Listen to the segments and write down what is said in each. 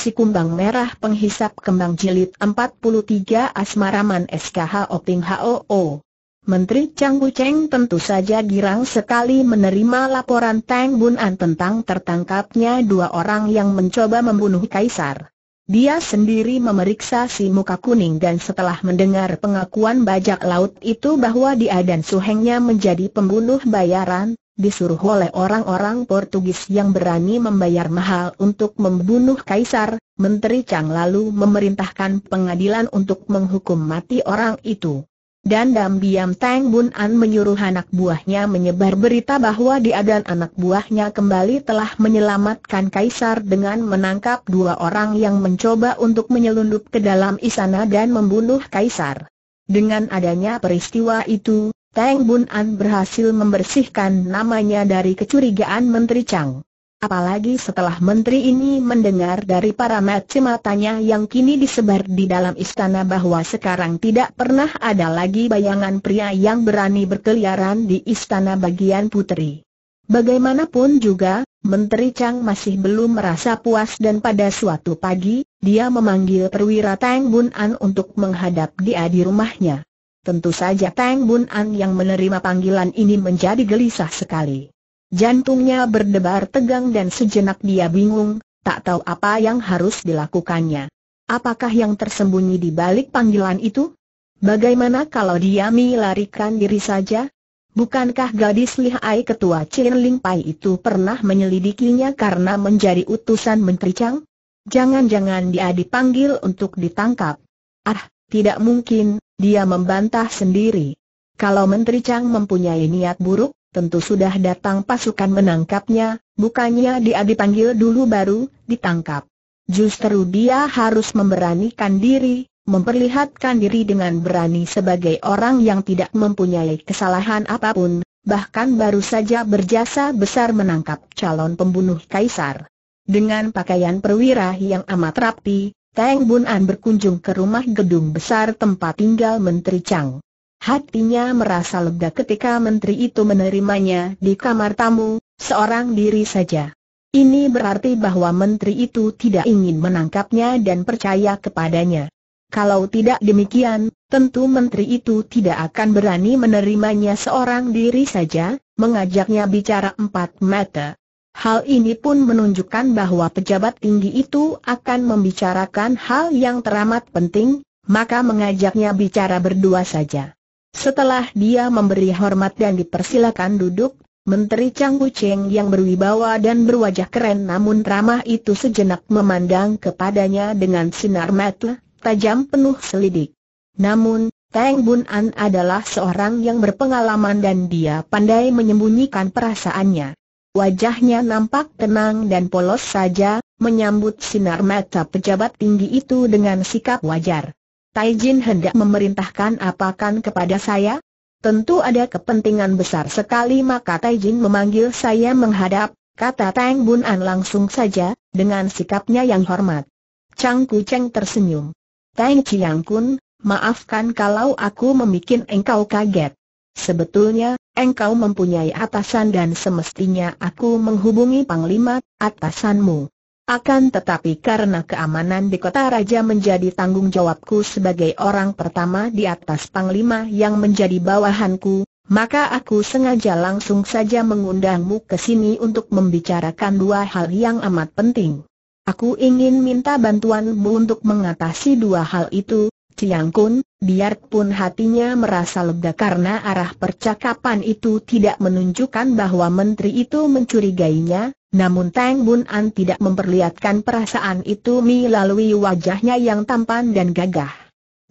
Si Kumbang Merah Penghisap Kembang Jilid 43 Asmaraman SKH Oping HOO Menteri Chang Bu tentu saja girang sekali menerima laporan Tang Bun An tentang tertangkapnya dua orang yang mencoba membunuh Kaisar. Dia sendiri memeriksa si muka kuning dan setelah mendengar pengakuan bajak laut itu bahwa dia dan suhengnya menjadi pembunuh bayaran, disuruh oleh orang-orang Portugis yang berani membayar mahal untuk membunuh kaisar, Menteri Chang lalu memerintahkan pengadilan untuk menghukum mati orang itu. Dan Dam Biam Tang Bun An menyuruh anak buahnya menyebar berita bahwa dia dan anak buahnya kembali telah menyelamatkan kaisar dengan menangkap dua orang yang mencoba untuk menyelundup ke dalam istana dan membunuh kaisar. Dengan adanya peristiwa itu, Tang Bun An berhasil membersihkan namanya dari kecurigaan Menteri Chang. Apalagi setelah menteri ini mendengar dari para matanya yang kini disebar di dalam istana bahwa sekarang tidak pernah ada lagi bayangan pria yang berani berkeliaran di istana bagian putri. Bagaimanapun juga, Menteri Chang masih belum merasa puas dan pada suatu pagi, dia memanggil perwira Tang Bun An untuk menghadap dia di rumahnya. Tentu saja Tang Bun An yang menerima panggilan ini menjadi gelisah sekali. Jantungnya berdebar tegang dan sejenak dia bingung, tak tahu apa yang harus dilakukannya. Apakah yang tersembunyi di balik panggilan itu? Bagaimana kalau dia melarikan diri saja? Bukankah gadis lihai ketua Chen Ling Pai itu pernah menyelidikinya karena menjadi utusan Menteri Chang? Jangan-jangan dia dipanggil untuk ditangkap. Ah, tidak mungkin, dia membantah sendiri. Kalau Menteri Chang mempunyai niat buruk, tentu sudah datang pasukan menangkapnya, bukannya dia dipanggil dulu baru ditangkap. Justru dia harus memberanikan diri, memperlihatkan diri dengan berani sebagai orang yang tidak mempunyai kesalahan apapun, bahkan baru saja berjasa besar menangkap calon pembunuh kaisar. Dengan pakaian perwira yang amat rapi, Tang Bunan berkunjung ke rumah gedung besar tempat tinggal Menteri Chang. Hatinya merasa lega ketika Menteri itu menerimanya di kamar tamu, seorang diri saja. Ini berarti bahwa Menteri itu tidak ingin menangkapnya dan percaya kepadanya. Kalau tidak demikian, tentu Menteri itu tidak akan berani menerimanya seorang diri saja, mengajaknya bicara empat mata. Hal ini pun menunjukkan bahwa pejabat tinggi itu akan membicarakan hal yang teramat penting, maka mengajaknya bicara berdua saja. Setelah dia memberi hormat dan dipersilakan duduk, Menteri Chang Kucheng yang berwibawa dan berwajah keren namun ramah itu sejenak memandang kepadanya dengan sinar mata tajam penuh selidik. Namun, Tang Bun An adalah seorang yang berpengalaman dan dia pandai menyembunyikan perasaannya. Wajahnya nampak tenang dan polos saja, menyambut sinar mata pejabat tinggi itu dengan sikap wajar. Tai Jin hendak memerintahkan apakan kepada saya? Tentu ada kepentingan besar sekali maka Tai Jin memanggil saya menghadap, kata Tang Bun An langsung saja, dengan sikapnya yang hormat. Chang Ku Cheng tersenyum. Tang Chiang Kun, maafkan kalau aku membuat engkau kaget. Sebetulnya, engkau mempunyai atasan dan semestinya aku menghubungi Panglima, atasanmu. Akan tetapi karena keamanan di kota raja menjadi tanggung jawabku sebagai orang pertama di atas Panglima yang menjadi bawahanku, maka aku sengaja langsung saja mengundangmu ke sini untuk membicarakan dua hal yang amat penting. Aku ingin minta bantuanmu untuk mengatasi dua hal itu, Ciang Kun, Biarpun hatinya merasa lega karena arah percakapan itu tidak menunjukkan bahwa menteri itu mencurigainya, namun Tang Bun An tidak memperlihatkan perasaan itu melalui wajahnya yang tampan dan gagah.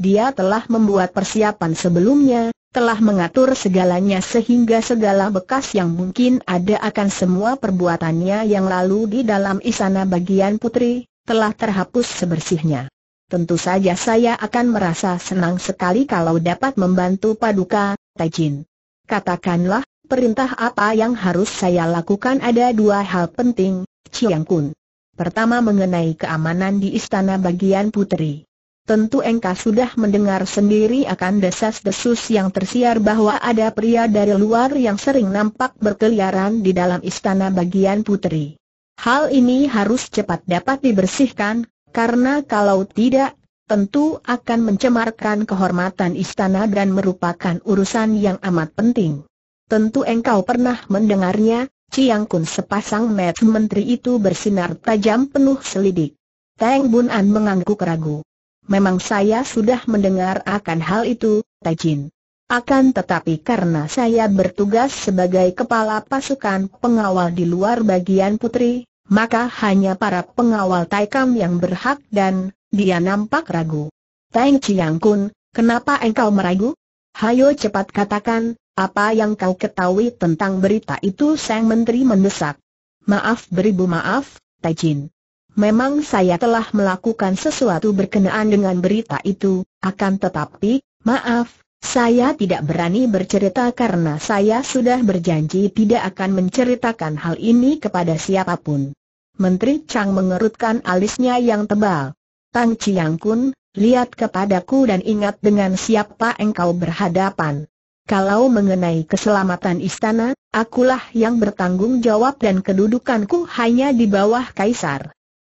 Dia telah membuat persiapan sebelumnya, telah mengatur segalanya sehingga segala bekas yang mungkin ada akan semua perbuatannya yang lalu di dalam istana bagian putri, telah terhapus sebersihnya tentu saja saya akan merasa senang sekali kalau dapat membantu Paduka, Tajin. Katakanlah, perintah apa yang harus saya lakukan ada dua hal penting, Chiang Kun. Pertama mengenai keamanan di istana bagian putri. Tentu engkau sudah mendengar sendiri akan desas-desus yang tersiar bahwa ada pria dari luar yang sering nampak berkeliaran di dalam istana bagian putri. Hal ini harus cepat dapat dibersihkan, karena kalau tidak, tentu akan mencemarkan kehormatan istana dan merupakan urusan yang amat penting. Tentu engkau pernah mendengarnya, Ciang Kun sepasang met menteri itu bersinar tajam penuh selidik. Teng Bun An mengangguk ragu. Memang saya sudah mendengar akan hal itu, Tajin. Akan tetapi karena saya bertugas sebagai kepala pasukan pengawal di luar bagian putri, maka hanya para pengawal Taikam yang berhak dan, dia nampak ragu. Tang Chiang Kun, kenapa engkau meragu? Hayo cepat katakan, apa yang kau ketahui tentang berita itu Sang Menteri mendesak. Maaf beribu maaf, Taijin. Memang saya telah melakukan sesuatu berkenaan dengan berita itu, akan tetapi, maaf, saya tidak berani bercerita karena saya sudah berjanji tidak akan menceritakan hal ini kepada siapapun. Menteri Chang mengerutkan alisnya yang tebal. Tang Chiang Kun, lihat kepadaku dan ingat dengan siapa engkau berhadapan. Kalau mengenai keselamatan istana, akulah yang bertanggung jawab dan kedudukanku hanya di bawah kaisar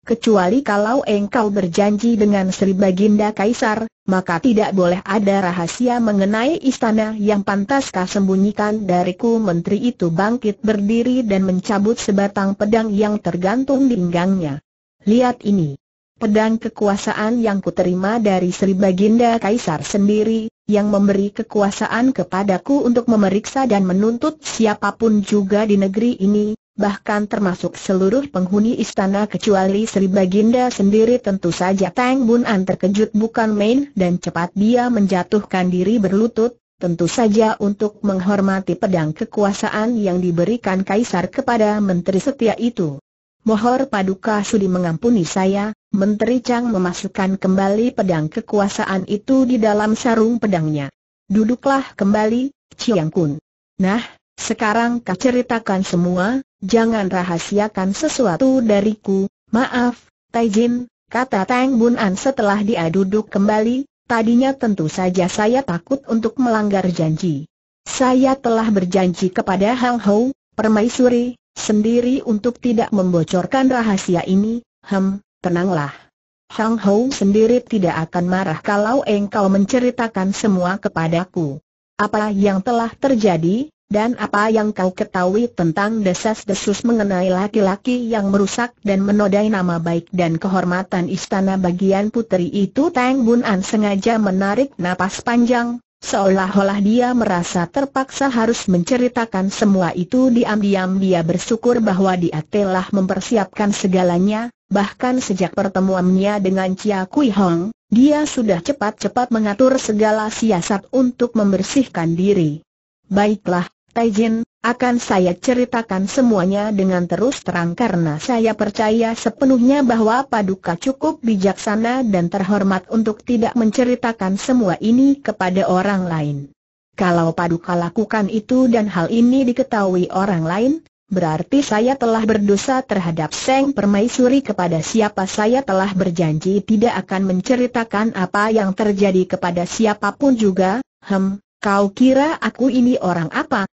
kecuali kalau engkau berjanji dengan Sri Baginda Kaisar, maka tidak boleh ada rahasia mengenai istana yang pantaskah sembunyikan dariku menteri itu bangkit berdiri dan mencabut sebatang pedang yang tergantung di pinggangnya. Lihat ini. Pedang kekuasaan yang kuterima dari Sri Baginda Kaisar sendiri, yang memberi kekuasaan kepadaku untuk memeriksa dan menuntut siapapun juga di negeri ini, bahkan termasuk seluruh penghuni istana kecuali Sri Baginda sendiri tentu saja Tang Bun An terkejut bukan main dan cepat dia menjatuhkan diri berlutut, tentu saja untuk menghormati pedang kekuasaan yang diberikan Kaisar kepada Menteri Setia itu. Mohor Paduka Sudi mengampuni saya, Menteri Chang memasukkan kembali pedang kekuasaan itu di dalam sarung pedangnya. Duduklah kembali, Chiang Kun. Nah, sekarang kau ceritakan semua, jangan rahasiakan sesuatu dariku, maaf, Taijin, kata Tang Bun An setelah dia duduk kembali, tadinya tentu saja saya takut untuk melanggar janji. Saya telah berjanji kepada Hang Hou, permaisuri, sendiri untuk tidak membocorkan rahasia ini, hem, tenanglah. Hang Hou sendiri tidak akan marah kalau engkau menceritakan semua kepadaku. Apa yang telah terjadi, dan apa yang kau ketahui tentang desas-desus mengenai laki-laki yang merusak dan menodai nama baik dan kehormatan istana bagian putri itu Tang Bun An sengaja menarik napas panjang, seolah-olah dia merasa terpaksa harus menceritakan semua itu diam-diam dia bersyukur bahwa dia telah mempersiapkan segalanya, bahkan sejak pertemuannya dengan Chia Kui Hong, dia sudah cepat-cepat mengatur segala siasat untuk membersihkan diri. Baiklah, Taijin, akan saya ceritakan semuanya dengan terus terang karena saya percaya sepenuhnya bahwa Paduka cukup bijaksana dan terhormat untuk tidak menceritakan semua ini kepada orang lain. Kalau Paduka lakukan itu dan hal ini diketahui orang lain, berarti saya telah berdosa terhadap Seng Permaisuri kepada siapa saya telah berjanji tidak akan menceritakan apa yang terjadi kepada siapapun juga, hem, kau kira aku ini orang apa?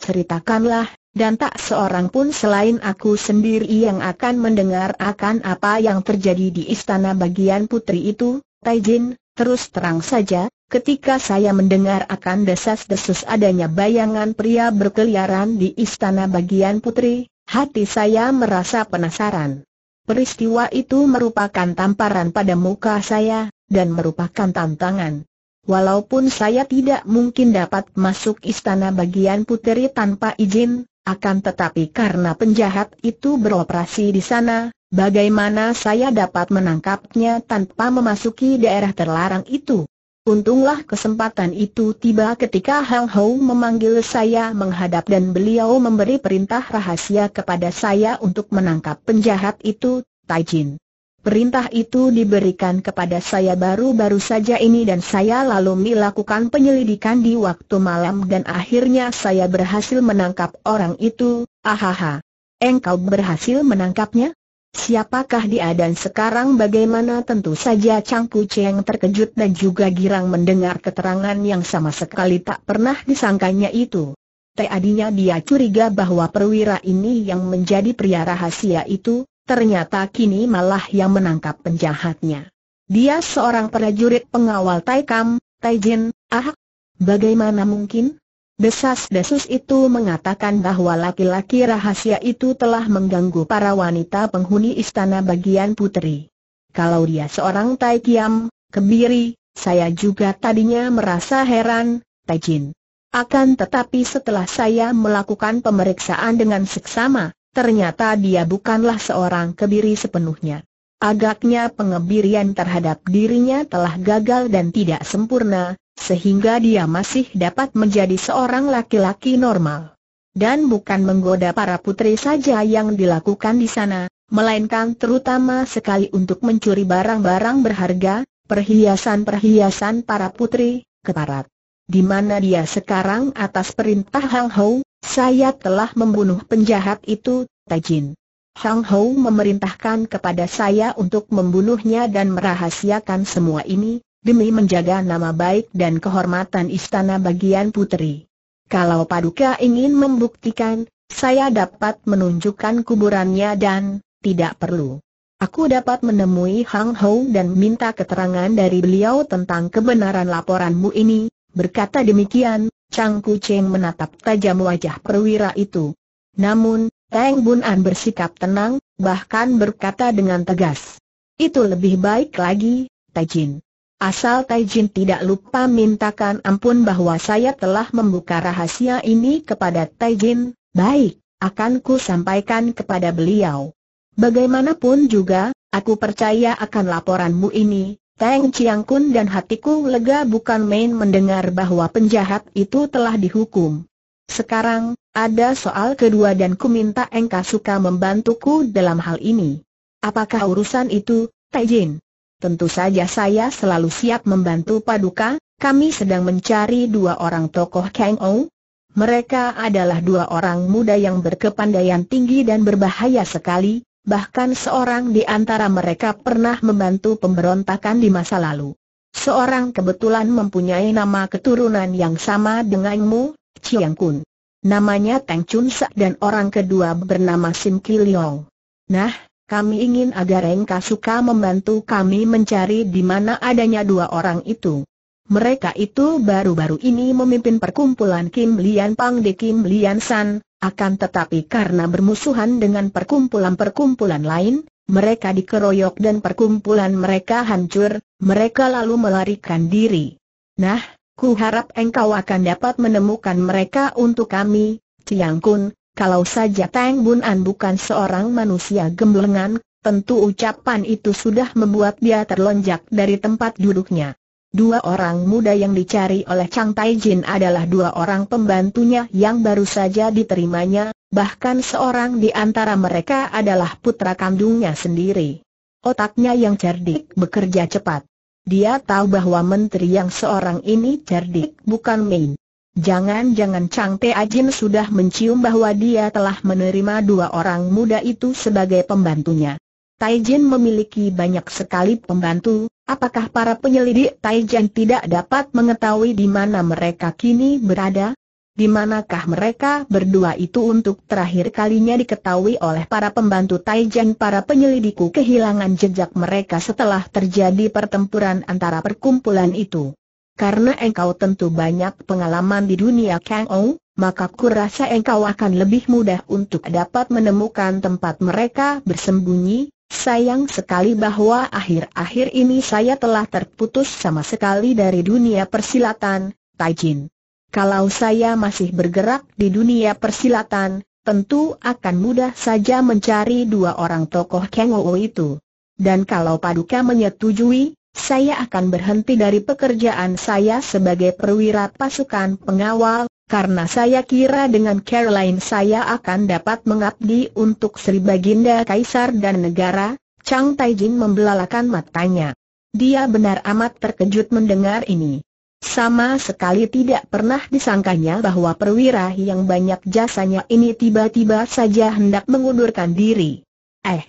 ceritakanlah, dan tak seorang pun selain aku sendiri yang akan mendengar akan apa yang terjadi di istana bagian putri itu, Taijin, terus terang saja, Ketika saya mendengar akan desas-desus adanya bayangan pria berkeliaran di istana bagian putri, hati saya merasa penasaran. Peristiwa itu merupakan tamparan pada muka saya, dan merupakan tantangan. Walaupun saya tidak mungkin dapat masuk istana bagian puteri tanpa izin, akan tetapi karena penjahat itu beroperasi di sana, bagaimana saya dapat menangkapnya tanpa memasuki daerah terlarang itu? Untunglah kesempatan itu tiba ketika Hang Hou memanggil saya menghadap dan beliau memberi perintah rahasia kepada saya untuk menangkap penjahat itu, Tai Jin. Perintah itu diberikan kepada saya baru-baru saja ini dan saya lalu melakukan penyelidikan di waktu malam dan akhirnya saya berhasil menangkap orang itu, ahaha. Engkau berhasil menangkapnya? Siapakah dia dan sekarang bagaimana tentu saja Chang Ku Cheng terkejut dan juga girang mendengar keterangan yang sama sekali tak pernah disangkanya itu. Tadinya dia curiga bahwa perwira ini yang menjadi pria rahasia itu, ternyata kini malah yang menangkap penjahatnya. Dia seorang prajurit pengawal Taikam, Taijin, ah, bagaimana mungkin? Desas-desus itu mengatakan bahwa laki-laki rahasia itu telah mengganggu para wanita penghuni istana bagian putri. Kalau dia seorang Taikiam, kebiri, saya juga tadinya merasa heran, Taijin. Akan tetapi setelah saya melakukan pemeriksaan dengan seksama, Ternyata dia bukanlah seorang kebiri sepenuhnya. Agaknya pengebirian terhadap dirinya telah gagal dan tidak sempurna, sehingga dia masih dapat menjadi seorang laki-laki normal. Dan bukan menggoda para putri saja yang dilakukan di sana, melainkan terutama sekali untuk mencuri barang-barang berharga, perhiasan-perhiasan para putri, keparat, di mana dia sekarang atas perintah Hang Hou, saya telah membunuh penjahat itu, Tajin. Hang Hou memerintahkan kepada saya untuk membunuhnya dan merahasiakan semua ini, demi menjaga nama baik dan kehormatan istana bagian putri. Kalau Paduka ingin membuktikan, saya dapat menunjukkan kuburannya dan, tidak perlu. Aku dapat menemui Hang Hou dan minta keterangan dari beliau tentang kebenaran laporanmu ini, Berkata demikian, Chang Kucheng menatap tajam wajah perwira itu. Namun, Teng Bun An bersikap tenang, bahkan berkata dengan tegas. Itu lebih baik lagi, Taijin. Asal Taijin tidak lupa mintakan ampun bahwa saya telah membuka rahasia ini kepada Taijin, baik, akan ku sampaikan kepada beliau. Bagaimanapun juga, aku percaya akan laporanmu ini, Teng Chiang Kun dan hatiku lega bukan main mendengar bahwa penjahat itu telah dihukum. Sekarang, ada soal kedua dan ku minta engkau suka membantuku dalam hal ini. Apakah urusan itu, Taijin? Tentu saja saya selalu siap membantu Paduka, kami sedang mencari dua orang tokoh Kang Ou. Mereka adalah dua orang muda yang berkepandaian tinggi dan berbahaya sekali, bahkan seorang di antara mereka pernah membantu pemberontakan di masa lalu. Seorang kebetulan mempunyai nama keturunan yang sama denganmu, Chiang Kun. Namanya Tang Chun Sa dan orang kedua bernama Sim Kiliong. Nah, kami ingin agar Engka suka membantu kami mencari di mana adanya dua orang itu. Mereka itu baru-baru ini memimpin perkumpulan Kim Lian Pang di Kim Lian San, akan tetapi karena bermusuhan dengan perkumpulan-perkumpulan lain, mereka dikeroyok dan perkumpulan mereka hancur, mereka lalu melarikan diri. Nah, ku harap engkau akan dapat menemukan mereka untuk kami, Tiang Kun, kalau saja Tang Bun An bukan seorang manusia gemblengan, tentu ucapan itu sudah membuat dia terlonjak dari tempat duduknya. Dua orang muda yang dicari oleh Chang Tai Jin adalah dua orang pembantunya yang baru saja diterimanya, bahkan seorang di antara mereka adalah putra kandungnya sendiri. Otaknya yang cerdik bekerja cepat. Dia tahu bahwa menteri yang seorang ini cerdik bukan main. Jangan-jangan Chang Tai Jin sudah mencium bahwa dia telah menerima dua orang muda itu sebagai pembantunya. Taijen memiliki banyak sekali pembantu, apakah para penyelidik Taijen tidak dapat mengetahui di mana mereka kini berada? Di manakah mereka berdua itu untuk terakhir kalinya diketahui oleh para pembantu Taijen para penyelidiku kehilangan jejak mereka setelah terjadi pertempuran antara perkumpulan itu. Karena engkau tentu banyak pengalaman di dunia Kang Ou, maka kurasa engkau akan lebih mudah untuk dapat menemukan tempat mereka bersembunyi, Sayang sekali bahwa akhir-akhir ini saya telah terputus sama sekali dari dunia persilatan, Taijin. Kalau saya masih bergerak di dunia persilatan, tentu akan mudah saja mencari dua orang tokoh Kengou itu. Dan kalau Paduka menyetujui, saya akan berhenti dari pekerjaan saya sebagai perwira pasukan pengawal, karena saya kira dengan Caroline saya akan dapat mengabdi untuk Sri Baginda Kaisar dan negara, Chang Taijin membelalakan matanya. Dia benar amat terkejut mendengar ini. Sama sekali tidak pernah disangkanya bahwa perwira yang banyak jasanya ini tiba-tiba saja hendak mengundurkan diri. Eh,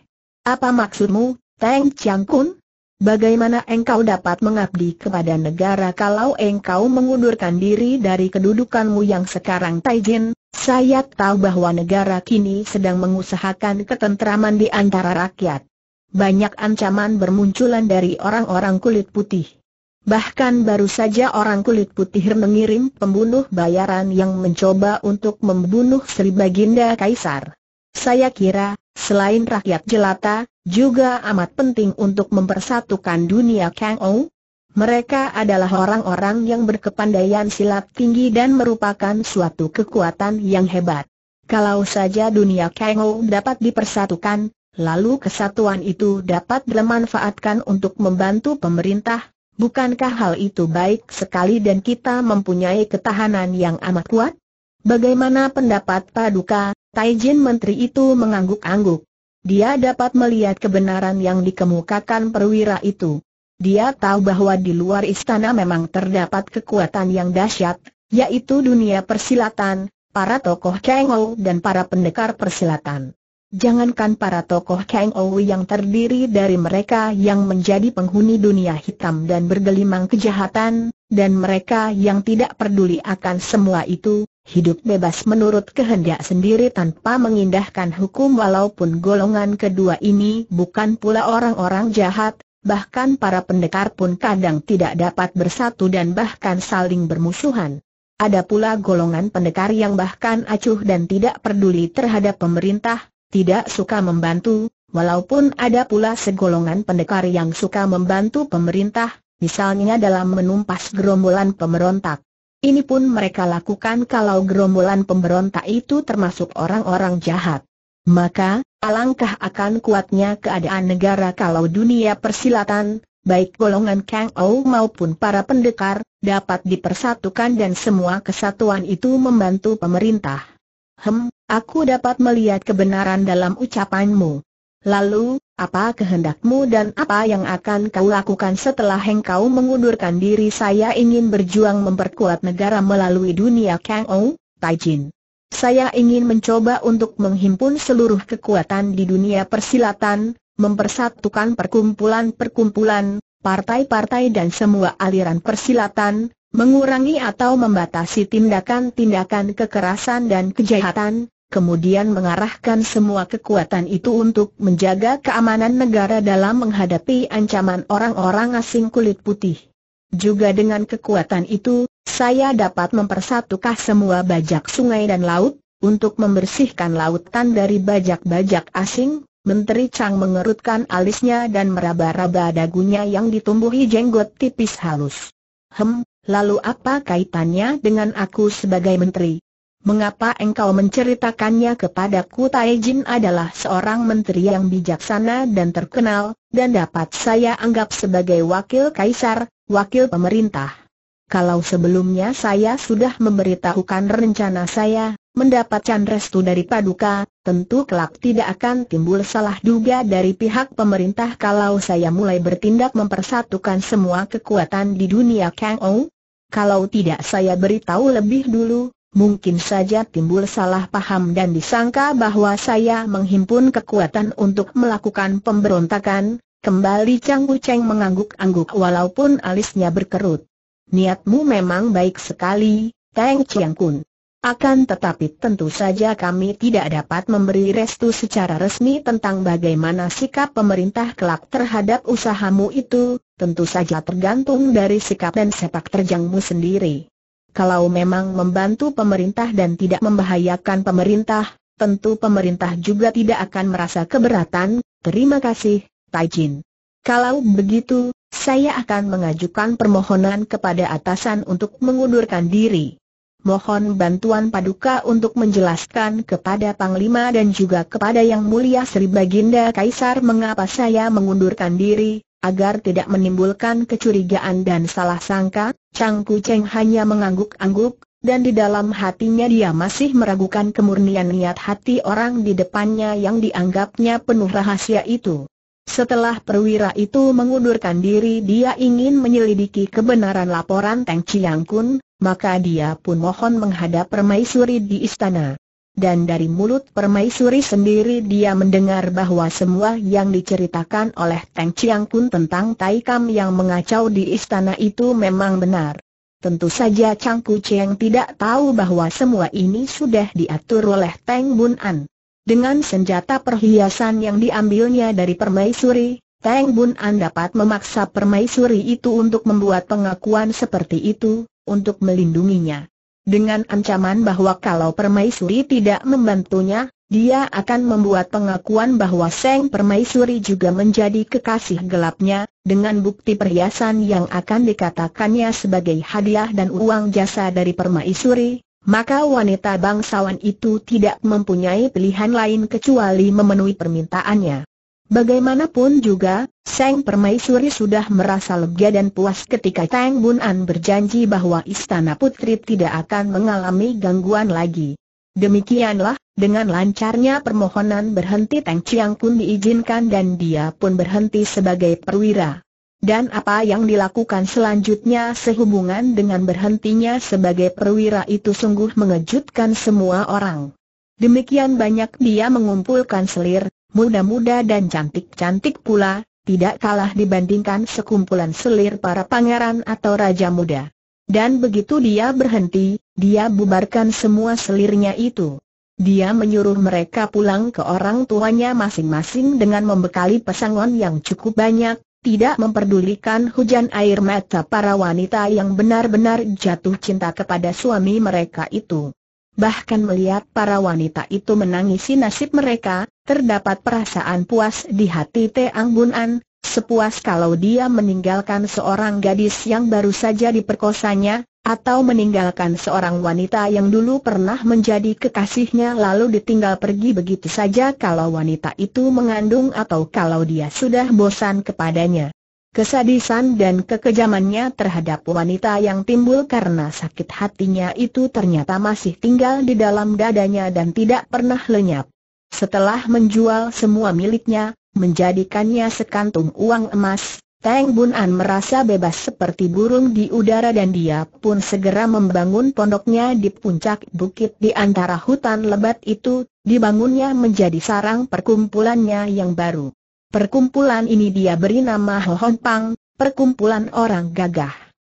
apa maksudmu, Teng Chiang Kun? Bagaimana engkau dapat mengabdi kepada negara kalau engkau mengundurkan diri dari kedudukanmu yang sekarang Taijin? Saya tahu bahwa negara kini sedang mengusahakan ketentraman di antara rakyat. Banyak ancaman bermunculan dari orang-orang kulit putih. Bahkan baru saja orang kulit putih mengirim pembunuh bayaran yang mencoba untuk membunuh Sri Baginda Kaisar. Saya kira, selain rakyat jelata, juga amat penting untuk mempersatukan dunia Kang Ou. Mereka adalah orang-orang yang berkepandaian silat tinggi dan merupakan suatu kekuatan yang hebat. Kalau saja dunia Ou dapat dipersatukan, lalu kesatuan itu dapat dimanfaatkan untuk membantu pemerintah, bukankah hal itu baik sekali dan kita mempunyai ketahanan yang amat kuat? Bagaimana pendapat Paduka? Taijin Menteri itu mengangguk-angguk. Dia dapat melihat kebenaran yang dikemukakan perwira itu. Dia tahu bahwa di luar istana memang terdapat kekuatan yang dahsyat, yaitu dunia persilatan, para tokoh Kang dan para pendekar persilatan. Jangankan para tokoh Kang yang terdiri dari mereka yang menjadi penghuni dunia hitam dan bergelimang kejahatan, dan mereka yang tidak peduli akan semua itu, Hidup bebas menurut kehendak sendiri tanpa mengindahkan hukum walaupun golongan kedua ini bukan pula orang-orang jahat, bahkan para pendekar pun kadang tidak dapat bersatu dan bahkan saling bermusuhan. Ada pula golongan pendekar yang bahkan acuh dan tidak peduli terhadap pemerintah, tidak suka membantu, walaupun ada pula segolongan pendekar yang suka membantu pemerintah, misalnya dalam menumpas gerombolan pemberontak. Ini pun mereka lakukan kalau gerombolan pemberontak itu termasuk orang-orang jahat. Maka, alangkah akan kuatnya keadaan negara kalau dunia persilatan, baik golongan Kang Ou maupun para pendekar, dapat dipersatukan dan semua kesatuan itu membantu pemerintah. Hem, aku dapat melihat kebenaran dalam ucapanmu. Lalu, apa kehendakmu dan apa yang akan kau lakukan setelah engkau mengundurkan diri saya ingin berjuang memperkuat negara melalui dunia Kang Ou, Taijin. Saya ingin mencoba untuk menghimpun seluruh kekuatan di dunia persilatan, mempersatukan perkumpulan-perkumpulan, partai-partai dan semua aliran persilatan, mengurangi atau membatasi tindakan-tindakan kekerasan dan kejahatan, kemudian mengarahkan semua kekuatan itu untuk menjaga keamanan negara dalam menghadapi ancaman orang-orang asing kulit putih. Juga dengan kekuatan itu, saya dapat mempersatukan semua bajak sungai dan laut, untuk membersihkan lautan dari bajak-bajak asing, Menteri Chang mengerutkan alisnya dan meraba-raba dagunya yang ditumbuhi jenggot tipis halus. Hem, lalu apa kaitannya dengan aku sebagai menteri? Mengapa engkau menceritakannya kepadaku Tai Jin adalah seorang menteri yang bijaksana dan terkenal, dan dapat saya anggap sebagai wakil kaisar, wakil pemerintah. Kalau sebelumnya saya sudah memberitahukan rencana saya, mendapatkan restu dari Paduka, tentu kelak tidak akan timbul salah duga dari pihak pemerintah kalau saya mulai bertindak mempersatukan semua kekuatan di dunia Kang Ou. Kalau tidak saya beritahu lebih dulu, mungkin saja timbul salah paham dan disangka bahwa saya menghimpun kekuatan untuk melakukan pemberontakan, kembali Chang Wu Cheng mengangguk-angguk walaupun alisnya berkerut. Niatmu memang baik sekali, Teng Chiang Kun. Akan tetapi tentu saja kami tidak dapat memberi restu secara resmi tentang bagaimana sikap pemerintah kelak terhadap usahamu itu, tentu saja tergantung dari sikap dan sepak terjangmu sendiri kalau memang membantu pemerintah dan tidak membahayakan pemerintah, tentu pemerintah juga tidak akan merasa keberatan, terima kasih, Taijin. Kalau begitu, saya akan mengajukan permohonan kepada atasan untuk mengundurkan diri. Mohon bantuan Paduka untuk menjelaskan kepada Panglima dan juga kepada Yang Mulia Sri Baginda Kaisar mengapa saya mengundurkan diri, Agar tidak menimbulkan kecurigaan dan salah sangka, Chang Ku Cheng hanya mengangguk-angguk, dan di dalam hatinya dia masih meragukan kemurnian niat hati orang di depannya yang dianggapnya penuh rahasia itu. Setelah perwira itu mengundurkan diri dia ingin menyelidiki kebenaran laporan Teng Chiang Kun, maka dia pun mohon menghadap permaisuri di istana dan dari mulut permaisuri sendiri dia mendengar bahwa semua yang diceritakan oleh Teng Chiang Kun tentang Tai Kam yang mengacau di istana itu memang benar. Tentu saja Chang Ku Cheng tidak tahu bahwa semua ini sudah diatur oleh Teng Bun An. Dengan senjata perhiasan yang diambilnya dari permaisuri, Teng Bun An dapat memaksa permaisuri itu untuk membuat pengakuan seperti itu, untuk melindunginya. Dengan ancaman bahwa kalau permaisuri tidak membantunya, dia akan membuat pengakuan bahwa Seng Permaisuri juga menjadi kekasih gelapnya, dengan bukti perhiasan yang akan dikatakannya sebagai hadiah dan uang jasa dari Permaisuri, maka wanita bangsawan itu tidak mempunyai pilihan lain kecuali memenuhi permintaannya. Bagaimanapun juga, Seng Permaisuri sudah merasa lega dan puas ketika Tang Bun An berjanji bahwa istana putri tidak akan mengalami gangguan lagi. Demikianlah, dengan lancarnya permohonan berhenti Tang Chiang pun diizinkan dan dia pun berhenti sebagai perwira. Dan apa yang dilakukan selanjutnya sehubungan dengan berhentinya sebagai perwira itu sungguh mengejutkan semua orang. Demikian banyak dia mengumpulkan selir, muda-muda dan cantik-cantik pula, tidak kalah dibandingkan sekumpulan selir para pangeran atau raja muda. Dan begitu dia berhenti, dia bubarkan semua selirnya itu. Dia menyuruh mereka pulang ke orang tuanya masing-masing dengan membekali pesangon yang cukup banyak, tidak memperdulikan hujan air mata para wanita yang benar-benar jatuh cinta kepada suami mereka itu bahkan melihat para wanita itu menangisi nasib mereka, terdapat perasaan puas di hati Teang Bun An, sepuas kalau dia meninggalkan seorang gadis yang baru saja diperkosanya, atau meninggalkan seorang wanita yang dulu pernah menjadi kekasihnya lalu ditinggal pergi begitu saja kalau wanita itu mengandung atau kalau dia sudah bosan kepadanya. Kesadisan dan kekejamannya terhadap wanita yang timbul karena sakit hatinya itu ternyata masih tinggal di dalam dadanya dan tidak pernah lenyap. Setelah menjual semua miliknya, menjadikannya sekantung uang emas, Tang Bun An merasa bebas seperti burung di udara dan dia pun segera membangun pondoknya di puncak bukit di antara hutan lebat itu, dibangunnya menjadi sarang perkumpulannya yang baru. Perkumpulan ini dia beri nama Hohon Pang, perkumpulan orang gagah.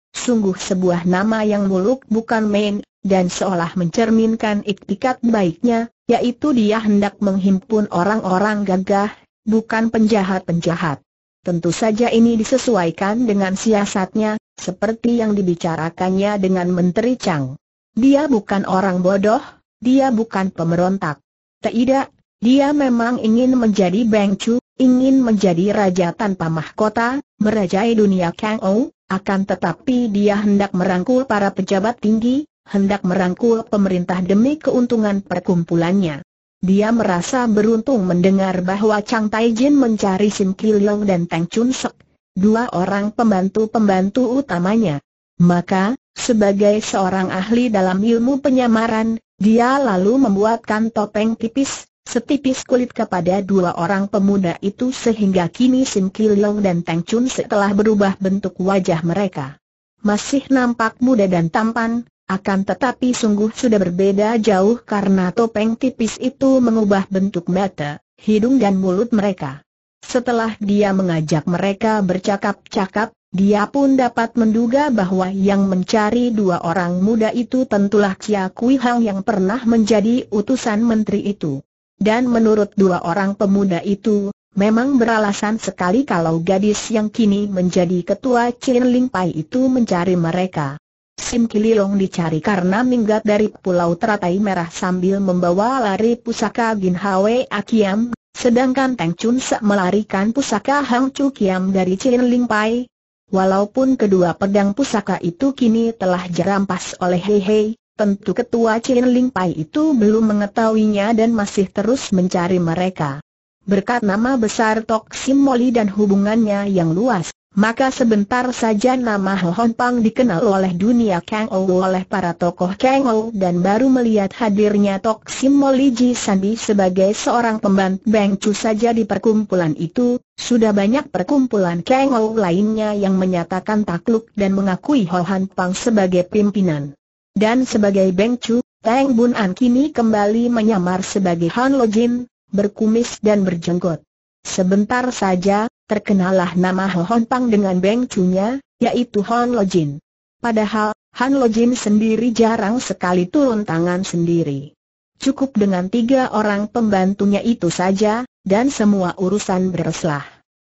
Sungguh sebuah nama yang muluk bukan main, dan seolah mencerminkan iktikat baiknya, yaitu dia hendak menghimpun orang-orang gagah, bukan penjahat-penjahat. Tentu saja ini disesuaikan dengan siasatnya, seperti yang dibicarakannya dengan Menteri Chang. Dia bukan orang bodoh, dia bukan pemberontak. Tidak, dia memang ingin menjadi Beng Chu, ingin menjadi raja tanpa mahkota, merajai dunia Kang Ou, akan tetapi dia hendak merangkul para pejabat tinggi, hendak merangkul pemerintah demi keuntungan perkumpulannya. Dia merasa beruntung mendengar bahwa Chang Taijin mencari Sim Kilong dan Tang Chun Sek, dua orang pembantu-pembantu utamanya. Maka, sebagai seorang ahli dalam ilmu penyamaran, dia lalu membuatkan topeng tipis, setipis kulit kepada dua orang pemuda itu sehingga kini Sim Kilong dan Tang Chun setelah berubah bentuk wajah mereka. Masih nampak muda dan tampan, akan tetapi sungguh sudah berbeda jauh karena topeng tipis itu mengubah bentuk mata, hidung dan mulut mereka. Setelah dia mengajak mereka bercakap-cakap, dia pun dapat menduga bahwa yang mencari dua orang muda itu tentulah Chia Kui Hang yang pernah menjadi utusan menteri itu. Dan menurut dua orang pemuda itu, memang beralasan sekali kalau gadis yang kini menjadi ketua Chin Ling Pai itu mencari mereka. Sim Kililong dicari karena minggat dari Pulau Teratai Merah sambil membawa lari pusaka Gin Hwe Akiam, sedangkan Teng Chun Sek melarikan pusaka Hang Chu Kiam dari Chin Ling Pai. Walaupun kedua pedang pusaka itu kini telah dirampas oleh Hei Hei, Tentu ketua Chin Ling Pai itu belum mengetahuinya dan masih terus mencari mereka. Berkat nama besar Tok Sim Moli dan hubungannya yang luas, maka sebentar saja nama Hohon Pang dikenal oleh dunia Kang Ou oleh para tokoh Kang Ou dan baru melihat hadirnya Tok Sim Moli Ji Sandi sebagai seorang pembantu Chu saja di perkumpulan itu, sudah banyak perkumpulan Kang Ou lainnya yang menyatakan takluk dan mengakui Hohon Pang sebagai pimpinan. Dan sebagai Beng Chu, Teng Bun An kini kembali menyamar sebagai Han Lo Jin, berkumis dan berjenggot. Sebentar saja, terkenalah nama Ho Hon Pang dengan Beng Chu-nya, yaitu Han Lo Jin. Padahal, Han Lo Jin sendiri jarang sekali turun tangan sendiri. Cukup dengan tiga orang pembantunya itu saja, dan semua urusan bereslah.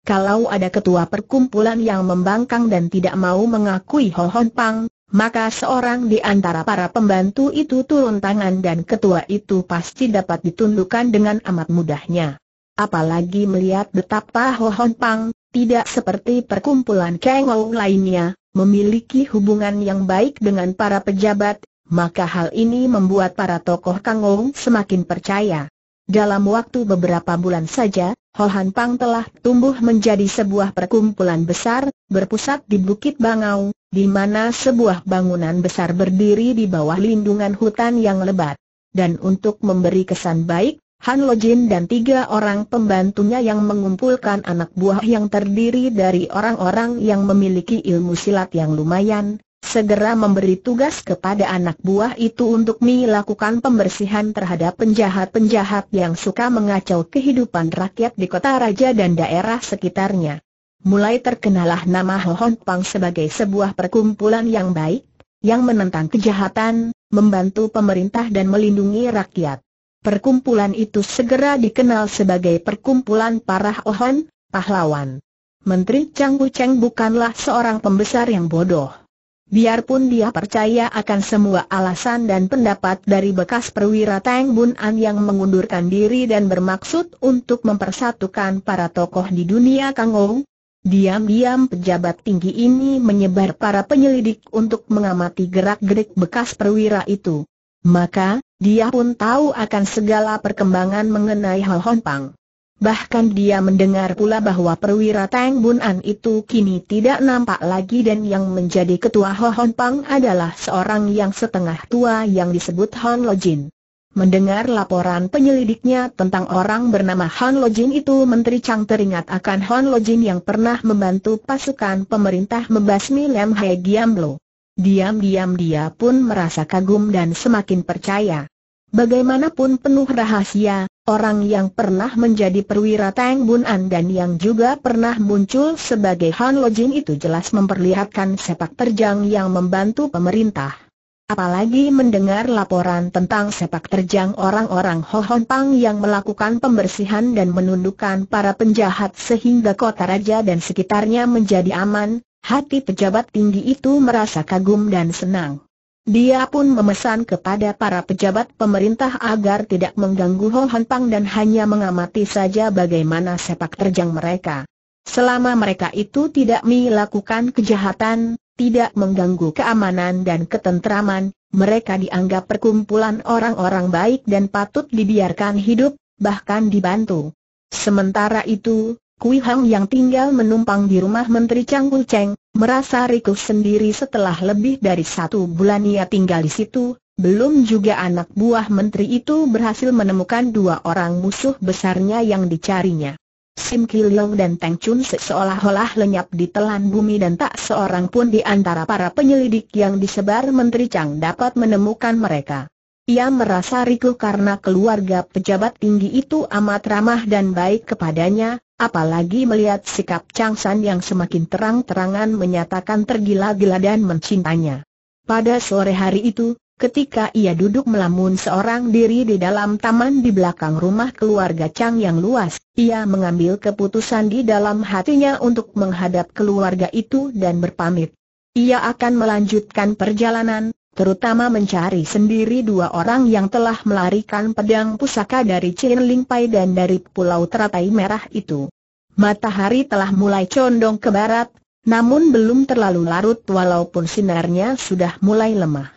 Kalau ada ketua perkumpulan yang membangkang dan tidak mau mengakui Ho Hon Pang, maka seorang di antara para pembantu itu turun tangan dan ketua itu pasti dapat ditundukkan dengan amat mudahnya. Apalagi melihat betapa Ho Hon Pang, tidak seperti perkumpulan Kang Ou lainnya, memiliki hubungan yang baik dengan para pejabat, maka hal ini membuat para tokoh Kang semakin percaya. Dalam waktu beberapa bulan saja, Ho Hohan Pang telah tumbuh menjadi sebuah perkumpulan besar, berpusat di Bukit Bangau, di mana sebuah bangunan besar berdiri di bawah lindungan hutan yang lebat. Dan untuk memberi kesan baik, Han Lojin dan tiga orang pembantunya yang mengumpulkan anak buah yang terdiri dari orang-orang yang memiliki ilmu silat yang lumayan, segera memberi tugas kepada anak buah itu untuk melakukan pembersihan terhadap penjahat-penjahat yang suka mengacau kehidupan rakyat di kota raja dan daerah sekitarnya mulai terkenalah nama Hohon Pang sebagai sebuah perkumpulan yang baik, yang menentang kejahatan, membantu pemerintah dan melindungi rakyat. Perkumpulan itu segera dikenal sebagai perkumpulan para Hohon, pahlawan. Menteri Chang Wu Cheng bukanlah seorang pembesar yang bodoh. Biarpun dia percaya akan semua alasan dan pendapat dari bekas perwira Tang Bun An yang mengundurkan diri dan bermaksud untuk mempersatukan para tokoh di dunia Kang Ong, Diam-diam pejabat tinggi ini menyebar para penyelidik untuk mengamati gerak-gerik bekas perwira itu. Maka, dia pun tahu akan segala perkembangan mengenai Ho Hon Pang. Bahkan dia mendengar pula bahwa perwira Tang Bun An itu kini tidak nampak lagi dan yang menjadi ketua Ho Hon Pang adalah seorang yang setengah tua yang disebut Hon Lo Jin. Mendengar laporan penyelidiknya tentang orang bernama Han Lojin itu Menteri Chang teringat akan Han Lojin yang pernah membantu pasukan pemerintah membasmi Lem He Giamlo. Diam-diam dia pun merasa kagum dan semakin percaya. Bagaimanapun penuh rahasia, orang yang pernah menjadi perwira Tang Bunan dan yang juga pernah muncul sebagai Han Lojin itu jelas memperlihatkan sepak terjang yang membantu pemerintah. Apalagi mendengar laporan tentang sepak terjang orang-orang Hohonpang yang melakukan pembersihan dan menundukkan para penjahat sehingga kota raja dan sekitarnya menjadi aman, hati pejabat tinggi itu merasa kagum dan senang. Dia pun memesan kepada para pejabat pemerintah agar tidak mengganggu Hohonpang dan hanya mengamati saja bagaimana sepak terjang mereka. Selama mereka itu tidak melakukan kejahatan, tidak mengganggu keamanan dan ketentraman, mereka dianggap perkumpulan orang-orang baik dan patut dibiarkan hidup, bahkan dibantu. Sementara itu, Kui Hang yang tinggal menumpang di rumah Menteri Chang Wu Cheng, merasa rikuh sendiri setelah lebih dari satu bulan ia tinggal di situ, belum juga anak buah menteri itu berhasil menemukan dua orang musuh besarnya yang dicarinya. Sim Kiliong dan Teng Chun seolah-olah lenyap di telan bumi dan tak seorang pun di antara para penyelidik yang disebar Menteri Chang dapat menemukan mereka. Ia merasa riku karena keluarga pejabat tinggi itu amat ramah dan baik kepadanya, apalagi melihat sikap Chang San yang semakin terang-terangan menyatakan tergila-gila dan mencintanya. Pada sore hari itu, Ketika ia duduk melamun seorang diri di dalam taman di belakang rumah keluarga Chang yang luas, ia mengambil keputusan di dalam hatinya untuk menghadap keluarga itu dan berpamit. Ia akan melanjutkan perjalanan, terutama mencari sendiri dua orang yang telah melarikan pedang pusaka dari Chen Ling Pai dan dari Pulau Teratai Merah itu. Matahari telah mulai condong ke barat, namun belum terlalu larut walaupun sinarnya sudah mulai lemah.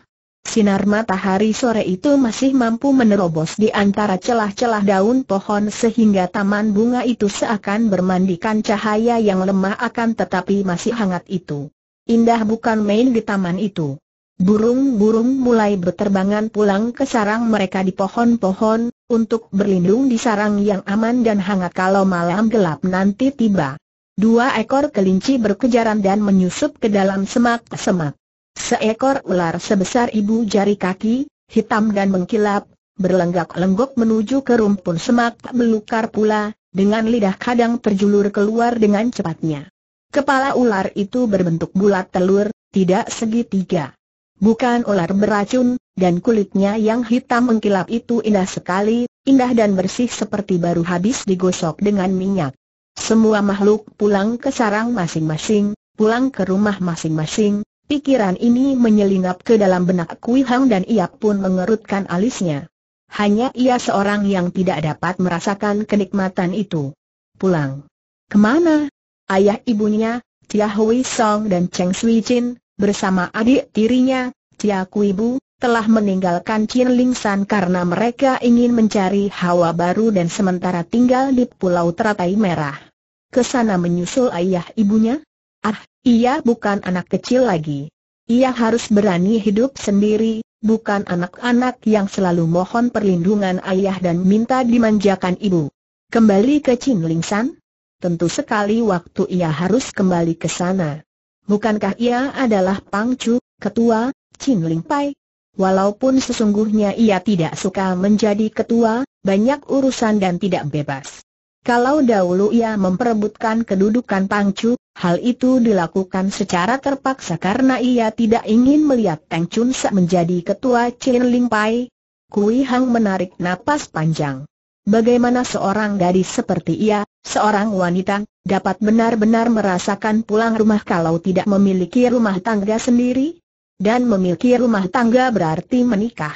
Sinar matahari sore itu masih mampu menerobos di antara celah-celah daun pohon sehingga taman bunga itu seakan bermandikan cahaya yang lemah akan tetapi masih hangat itu. Indah bukan main di taman itu. Burung-burung mulai berterbangan pulang ke sarang mereka di pohon-pohon, untuk berlindung di sarang yang aman dan hangat kalau malam gelap nanti tiba. Dua ekor kelinci berkejaran dan menyusup ke dalam semak-semak. Seekor ular sebesar ibu jari kaki, hitam dan mengkilap, berlenggak-lenggok menuju ke rumpun semak belukar pula, dengan lidah kadang terjulur keluar dengan cepatnya. Kepala ular itu berbentuk bulat telur, tidak segitiga. Bukan ular beracun, dan kulitnya yang hitam mengkilap itu indah sekali, indah dan bersih seperti baru habis digosok dengan minyak. Semua makhluk pulang ke sarang masing-masing, pulang ke rumah masing-masing, Pikiran ini menyelinap ke dalam benak Kui Hang dan ia pun mengerutkan alisnya. Hanya ia seorang yang tidak dapat merasakan kenikmatan itu. Pulang. Kemana? Ayah ibunya, Tia Hui Song dan Cheng Sui Chin, bersama adik tirinya, Tia Kui Bu, telah meninggalkan Chin Ling San karena mereka ingin mencari hawa baru dan sementara tinggal di Pulau Teratai Merah. Kesana menyusul ayah ibunya? Ah, ia bukan anak kecil lagi. Ia harus berani hidup sendiri, bukan anak-anak yang selalu mohon perlindungan ayah dan minta dimanjakan ibu. Kembali ke Chin Ling San? Tentu sekali waktu ia harus kembali ke sana. Bukankah ia adalah Pang Chu, ketua, Chin Ling Pai? Walaupun sesungguhnya ia tidak suka menjadi ketua, banyak urusan dan tidak bebas. Kalau dahulu ia memperebutkan kedudukan Pang Chu, Hal itu dilakukan secara terpaksa karena ia tidak ingin melihat Teng Chun Sa menjadi ketua Chin Ling Pai. Kui Hang menarik napas panjang. Bagaimana seorang gadis seperti ia, seorang wanita, dapat benar-benar merasakan pulang rumah kalau tidak memiliki rumah tangga sendiri? Dan memiliki rumah tangga berarti menikah.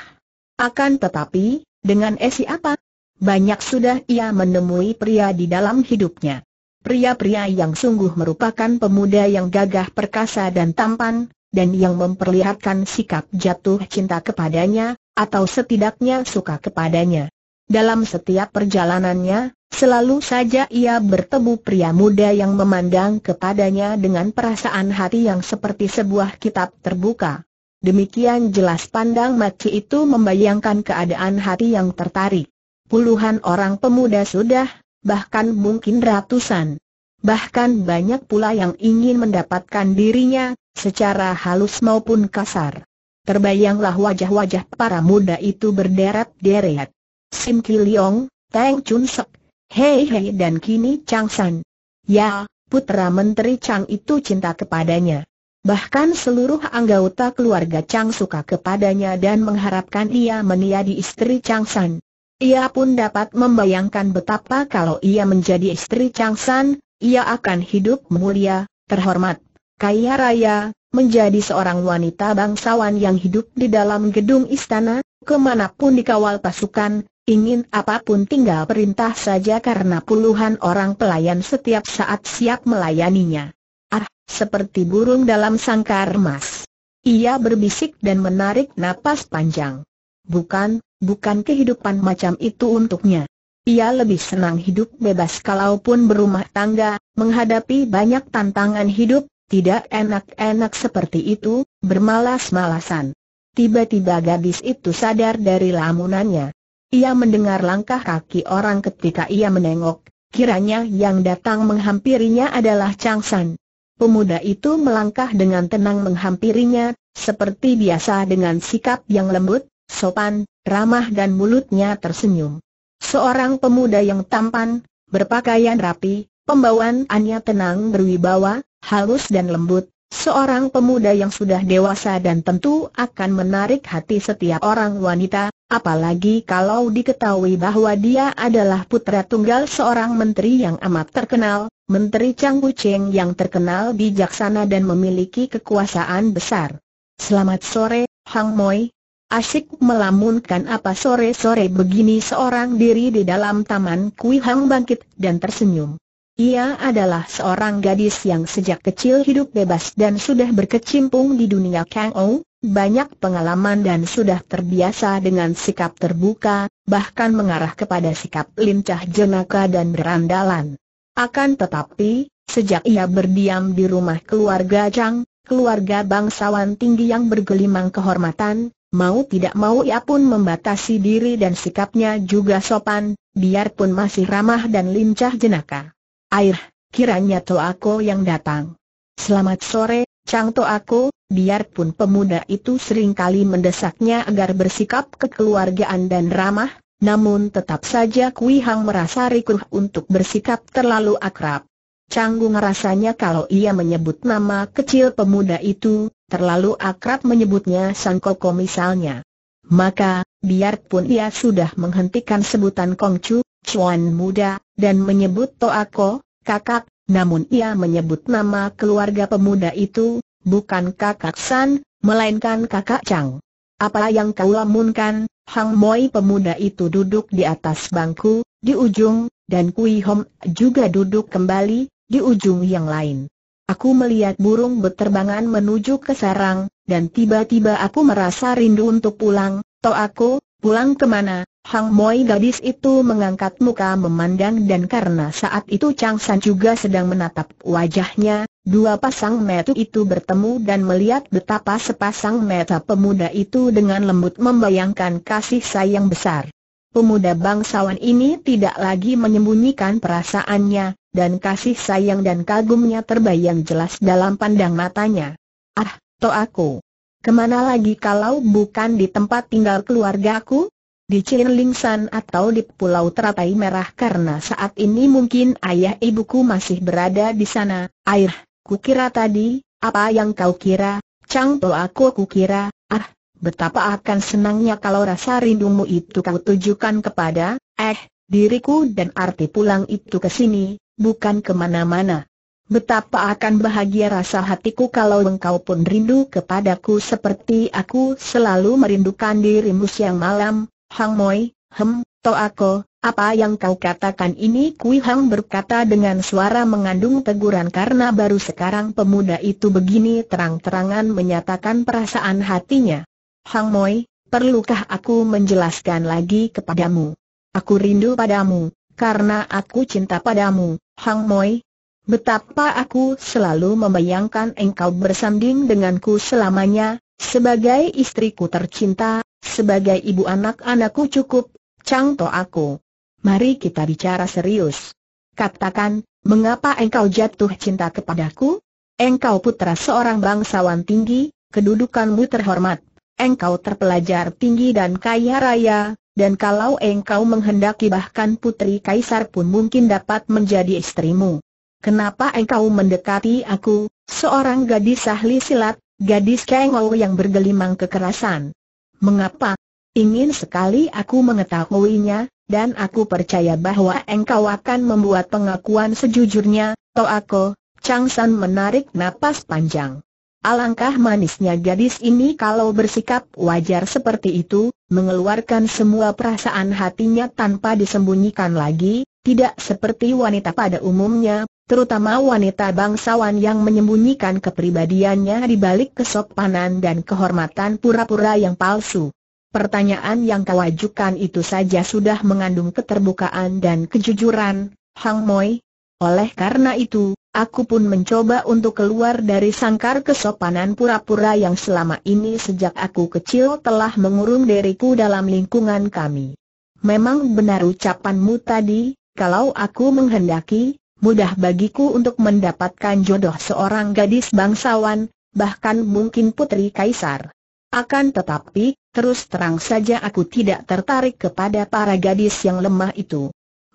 Akan tetapi, dengan esi apa? Banyak sudah ia menemui pria di dalam hidupnya pria-pria yang sungguh merupakan pemuda yang gagah perkasa dan tampan, dan yang memperlihatkan sikap jatuh cinta kepadanya, atau setidaknya suka kepadanya. Dalam setiap perjalanannya, selalu saja ia bertemu pria muda yang memandang kepadanya dengan perasaan hati yang seperti sebuah kitab terbuka. Demikian jelas pandang Maci itu membayangkan keadaan hati yang tertarik. Puluhan orang pemuda sudah bahkan mungkin ratusan. Bahkan banyak pula yang ingin mendapatkan dirinya, secara halus maupun kasar. Terbayanglah wajah-wajah para muda itu berderet-deret. Sim Leong, Teng Chun Sek, Hei Hei dan kini Chang San. Ya, putra Menteri Chang itu cinta kepadanya. Bahkan seluruh anggota keluarga Chang suka kepadanya dan mengharapkan ia menjadi istri Chang San. Ia pun dapat membayangkan betapa kalau ia menjadi istri Changsan, ia akan hidup mulia, terhormat, kaya raya, menjadi seorang wanita bangsawan yang hidup di dalam gedung istana, kemanapun dikawal pasukan, ingin apapun tinggal perintah saja karena puluhan orang pelayan setiap saat siap melayaninya. Ah, seperti burung dalam sangkar emas. Ia berbisik dan menarik napas panjang. Bukan, bukan kehidupan macam itu untuknya. Ia lebih senang hidup bebas kalaupun berumah tangga, menghadapi banyak tantangan hidup, tidak enak-enak seperti itu, bermalas-malasan. Tiba-tiba gadis itu sadar dari lamunannya. Ia mendengar langkah kaki orang ketika ia menengok, kiranya yang datang menghampirinya adalah Chang San. Pemuda itu melangkah dengan tenang menghampirinya, seperti biasa dengan sikap yang lembut, sopan, ramah dan mulutnya tersenyum. Seorang pemuda yang tampan, berpakaian rapi, pembawaannya tenang berwibawa, halus dan lembut, seorang pemuda yang sudah dewasa dan tentu akan menarik hati setiap orang wanita, apalagi kalau diketahui bahwa dia adalah putra tunggal seorang menteri yang amat terkenal, Menteri Chang Cheng yang terkenal bijaksana dan memiliki kekuasaan besar. Selamat sore, Hang Moi, Asik melamunkan apa sore-sore begini seorang diri di dalam taman Kui Hang bangkit dan tersenyum. Ia adalah seorang gadis yang sejak kecil hidup bebas dan sudah berkecimpung di dunia Kang Ou, banyak pengalaman dan sudah terbiasa dengan sikap terbuka, bahkan mengarah kepada sikap lincah jenaka dan berandalan. Akan tetapi, sejak ia berdiam di rumah keluarga Chang, keluarga bangsawan tinggi yang bergelimang kehormatan, Mau tidak mau ia pun membatasi diri dan sikapnya juga sopan, biarpun masih ramah dan lincah jenaka. Air, kiranya Toako yang datang. Selamat sore, Chang Toako, biarpun pemuda itu seringkali mendesaknya agar bersikap kekeluargaan dan ramah, namun tetap saja Kui Hang merasa rikuh untuk bersikap terlalu akrab. Canggung rasanya kalau ia menyebut nama kecil pemuda itu, terlalu akrab menyebutnya Sangkoko misalnya. Maka, biarpun ia sudah menghentikan sebutan Kongcu, Chuan muda, dan menyebut Toako, kakak, namun ia menyebut nama keluarga pemuda itu, bukan kakak San, melainkan kakak Chang. Apa yang kau lamunkan, Hang Moi pemuda itu duduk di atas bangku, di ujung, dan Kui Hom juga duduk kembali, di ujung yang lain. Aku melihat burung beterbangan menuju ke sarang, dan tiba-tiba aku merasa rindu untuk pulang, toh aku, pulang kemana? Hang Moi gadis itu mengangkat muka memandang dan karena saat itu Chang San juga sedang menatap wajahnya, dua pasang mata itu bertemu dan melihat betapa sepasang mata pemuda itu dengan lembut membayangkan kasih sayang besar. Pemuda bangsawan ini tidak lagi menyembunyikan perasaannya, dan kasih sayang dan kagumnya terbayang jelas dalam pandang matanya. Ah, to aku. Kemana lagi kalau bukan di tempat tinggal keluargaku? Di San atau di Pulau Teratai Merah karena saat ini mungkin ayah ibuku masih berada di sana. Air, kukira tadi, apa yang kau kira? Chang to aku kukira, ah, betapa akan senangnya kalau rasa rindumu itu kau tujukan kepada, eh, diriku dan arti pulang itu ke sini, bukan kemana-mana. Betapa akan bahagia rasa hatiku kalau engkau pun rindu kepadaku seperti aku selalu merindukan dirimu siang malam, Hang Moi, hem, to aku, apa yang kau katakan ini Kui Hang berkata dengan suara mengandung teguran karena baru sekarang pemuda itu begini terang-terangan menyatakan perasaan hatinya. Hang Moi, perlukah aku menjelaskan lagi kepadamu? Aku rindu padamu, karena aku cinta padamu, Hang Moi, betapa aku selalu membayangkan engkau bersanding denganku selamanya, sebagai istriku tercinta, sebagai ibu anak-anakku cukup, cangto aku. Mari kita bicara serius. Katakan, mengapa engkau jatuh cinta kepadaku? Engkau putra seorang bangsawan tinggi, kedudukanmu terhormat. Engkau terpelajar tinggi dan kaya raya, dan kalau engkau menghendaki bahkan putri kaisar pun mungkin dapat menjadi istrimu. Kenapa engkau mendekati aku, seorang gadis ahli silat, gadis kengol yang bergelimang kekerasan? Mengapa? Ingin sekali aku mengetahuinya, dan aku percaya bahwa engkau akan membuat pengakuan sejujurnya, Toako, Chang San menarik napas panjang. Alangkah manisnya gadis ini kalau bersikap wajar seperti itu, mengeluarkan semua perasaan hatinya tanpa disembunyikan lagi, tidak seperti wanita pada umumnya, terutama wanita bangsawan yang menyembunyikan kepribadiannya di balik kesopanan dan kehormatan pura-pura yang palsu. Pertanyaan yang kau ajukan itu saja sudah mengandung keterbukaan dan kejujuran, Hang Moi. Oleh karena itu, Aku pun mencoba untuk keluar dari sangkar kesopanan pura-pura yang selama ini sejak aku kecil telah mengurung diriku dalam lingkungan kami. Memang benar ucapanmu tadi, kalau aku menghendaki, mudah bagiku untuk mendapatkan jodoh seorang gadis bangsawan, bahkan mungkin putri kaisar. Akan tetapi, terus terang saja aku tidak tertarik kepada para gadis yang lemah itu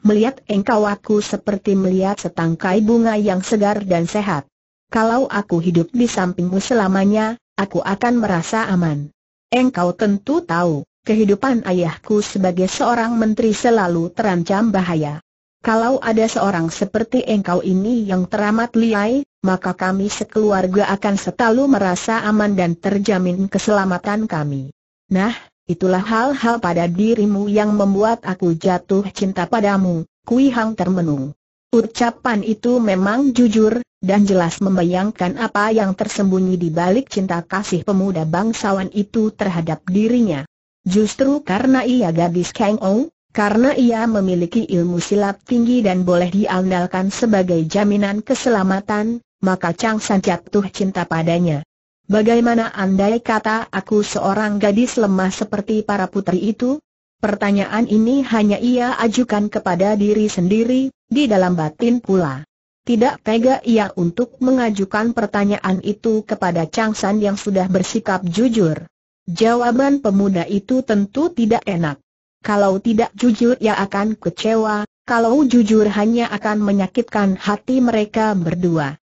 melihat engkau aku seperti melihat setangkai bunga yang segar dan sehat. Kalau aku hidup di sampingmu selamanya, aku akan merasa aman. Engkau tentu tahu, kehidupan ayahku sebagai seorang menteri selalu terancam bahaya. Kalau ada seorang seperti engkau ini yang teramat liai, maka kami sekeluarga akan selalu merasa aman dan terjamin keselamatan kami. Nah, Itulah hal-hal pada dirimu yang membuat aku jatuh cinta padamu, Kui Hang termenung. Ucapan itu memang jujur, dan jelas membayangkan apa yang tersembunyi di balik cinta kasih pemuda bangsawan itu terhadap dirinya. Justru karena ia gadis Kang Ong, karena ia memiliki ilmu silat tinggi dan boleh diandalkan sebagai jaminan keselamatan, maka Chang San jatuh cinta padanya. Bagaimana andai kata aku seorang gadis lemah seperti para putri itu? Pertanyaan ini hanya ia ajukan kepada diri sendiri, di dalam batin pula. Tidak tega ia untuk mengajukan pertanyaan itu kepada Chang San yang sudah bersikap jujur. Jawaban pemuda itu tentu tidak enak. Kalau tidak jujur ia akan kecewa, kalau jujur hanya akan menyakitkan hati mereka berdua.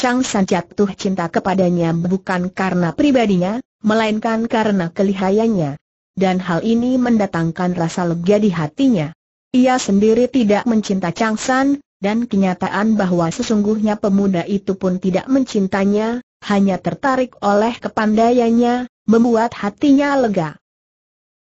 Chang San jatuh cinta kepadanya bukan karena pribadinya, melainkan karena kelihayannya. Dan hal ini mendatangkan rasa lega di hatinya. Ia sendiri tidak mencinta Chang San, dan kenyataan bahwa sesungguhnya pemuda itu pun tidak mencintanya, hanya tertarik oleh kepandaiannya, membuat hatinya lega.